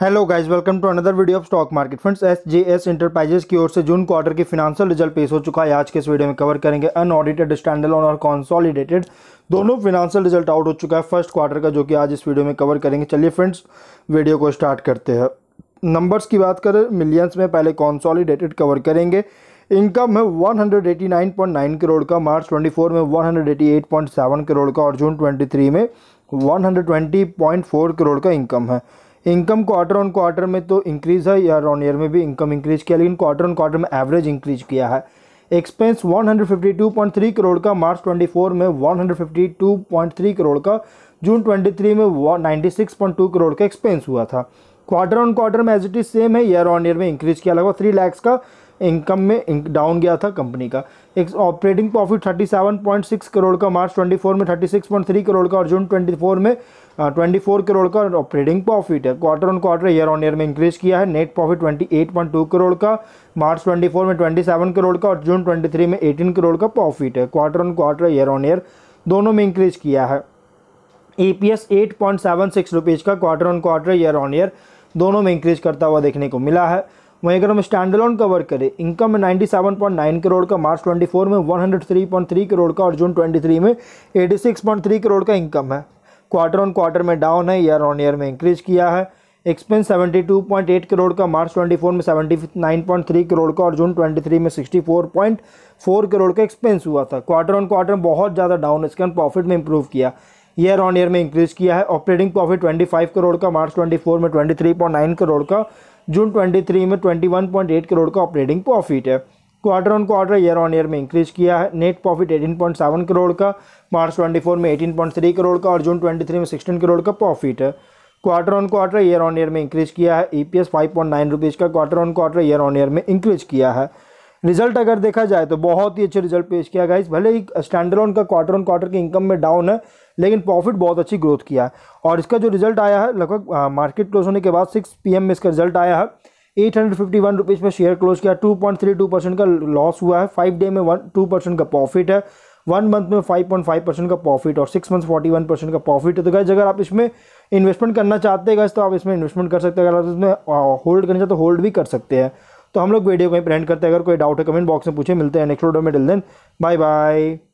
hello guys welcome to another video of stock market friends S J S enterprises की ओर से June quarter की financial result पेश हो चुका है आज के इस वीडियो में कवर करेंगे अनऑडिटेड स्टैंडलोन और कॉन्सॉलिडेटेड दोनों फिनांशियल रिजल्ट आउट हो चुका है फर्स्ट क्वार्टर का जो कि आज इस वीडियो में कवर करेंगे चलिए फ्रेंड्स वीडियो को स्टार्ट करते हैं नंबर्स की बात करें मिलियंस में पहले कॉन्सॉलीडेटेड कवर करेंगे इनकम है वन करोड़ का मार्च ट्वेंटी में वन करोड़ का और जून ट्वेंटी में वन करोड़ का इनकम है इनकम क्वार्टर ऑन क्वार्टर में तो इंक्रीज़ है ईयर ऑन ईयर में भी इनकम इंक्रीज़ किया लेकिन क्वार्टर ऑन क्वार्टर में एवरेज इंक्रीज़ किया है एक्सपेंस 152.3 करोड़ का मार्च 24 में 152.3 करोड़ का जून 23 में 96.2 करोड़ का एक्सपेंस हुआ था क्वार्टर ऑन क्वार्टर में एज इट इज सेम है ईयर ऑन ईयर में इंक्रीज किया लगा थ्री लैक्स का इनकम में डाउन गया था कंपनी का एक ऑपरेटिंग प्रॉफिट 37.6 करोड़ का मार्च 24 में 36.3 करोड़ का और जून 24 में ट्वेंटी फोर करोड़ का ऑपरेटिंग प्रॉफिट है quarter on quarter year on year में इंक्रीज किया है नेट प्रॉफिट 28.2 करोड़ का मार्च 24 में 27 करोड़ का और जून 23 में 18 करोड़ का प्रॉफिट है quarter on quarter year on year दोनों में इंक्रीज किया है E P S eight point seven six rupees का quarter on quarter year on year दोनों में इंक्रीज करता हुआ देखने को मिला है वहीं अगर हम स्टैंड लोन कवर करें इनकम में 97.9 करोड़ का मार्च 24 में 103.3 करोड़ का और जून 23 में 86.3 करोड़ का इनकम है क्वार्टर ऑन क्वार्टर में डाउन है ईयर ऑन ईयर में इंक्रीज किया है एक्सपेंस 72.8 करोड़ का मार्च 24 में 79.3 करोड़ का और जून 23 में 64.4 करोड़ का एक्सपेंस हुआ था क्वार्टर ऑन क्वार्टर बहुत ज़्यादा डाउन इसके प्रॉफिट में इंप्रूव किया ईयर ऑन ईयर में इंक्रीज किया है ऑपरेटिंग प्रॉफिट 25 करोड़ का मार्च 24 में 23.9 करोड़ का जून 23 में 21.8 करोड़ का ऑपरेटिंग प्रॉफिट है quarter on quarter year on year में इंक्रीज किया है नेट प्रॉफिट 18.7 करोड़ का मार्च 24 में 18.3 करोड़ का और जून 23 में 16 करोड़ का प्रॉफिट है quarter on quarter year on year में इंक्रीज किया है E P S five point nine rupees का quarter on quarter year on year में इंक्रीज किया है रिजल्ट अगर देखा जाए तो बहुत ही अच्छे रिजल्ट पेश किया गया भले ही ऑन का क्वार्टर ऑन क्वार्टर की इनकम में डाउन है लेकिन प्रॉफिट बहुत अच्छी ग्रोथ किया है और इसका जो रिजल्ट आया है लगभग मार्केट क्लोज होने के बाद सिक्स पी में इसका रिजल्ट आया है eight hundred fifty one rupees share close किया two point three two percent का लॉस हुआ है फाइव डे में वन टू परसेंट का प्रॉफिट है वन मंथ में फाइव पॉइंट फाइव परसेंट का प्रॉफिट और six month forty one percent का प्रॉफिट है तो गैस अगर आप इसमें इन्वेस्टमेंट करना चाहते हैं गैस तो आप इसमें इन्वेस्टमेंट कर सकते हैं अगर आप इसमें होल्ड करना चाहते तो होल्ड भी कर सकते हैं तो हम लोग वीडियो को एंड करते हैं अगर कोई डाउट है कमेंट बॉक्स में पूछे मिलते हैं नेक्स्ट वीडियो में डिल देन बाय बाय